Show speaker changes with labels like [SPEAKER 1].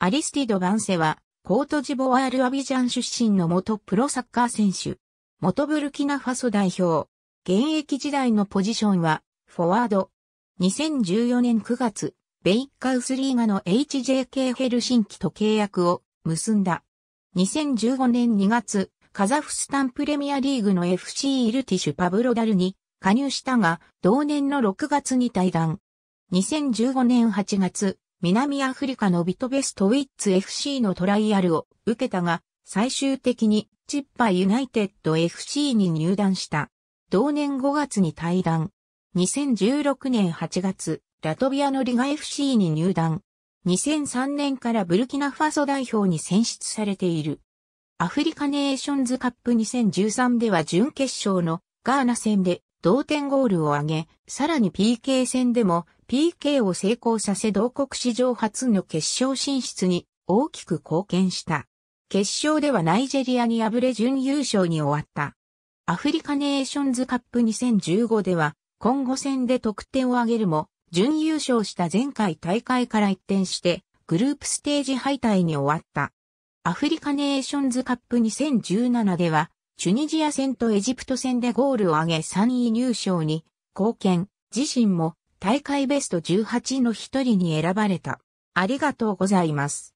[SPEAKER 1] アリスティド・バンセは、コートジボワール・アビジャン出身の元プロサッカー選手、元ブルキナファソ代表、現役時代のポジションは、フォワード。2014年9月、ベイッカウスリーガの HJK ヘルシンキと契約を結んだ。2015年2月、カザフスタンプレミアリーグの FC イルティシュ・パブロダルに加入したが、同年の6月に退団。2015年8月、南アフリカのビトベストウィッツ FC のトライアルを受けたが、最終的にチッパユナイテッド FC に入団した。同年5月に退団。2016年8月、ラトビアのリガ FC に入団。2003年からブルキナファソ代表に選出されている。アフリカネーションズカップ2013では準決勝のガーナ戦で同点ゴールを挙げ、さらに PK 戦でも PK を成功させ同国史上初の決勝進出に大きく貢献した。決勝ではナイジェリアに敗れ準優勝に終わった。アフリカネーションズカップ2015では、今後戦で得点を挙げるも、準優勝した前回大会から一転して、グループステージ敗退に終わった。アフリカネーションズカップ2017では、チュニジア戦とエジプト戦でゴールを挙げ3位入賞に貢献、自身も大会ベスト18の一人に選ばれた。ありがとうございま
[SPEAKER 2] す。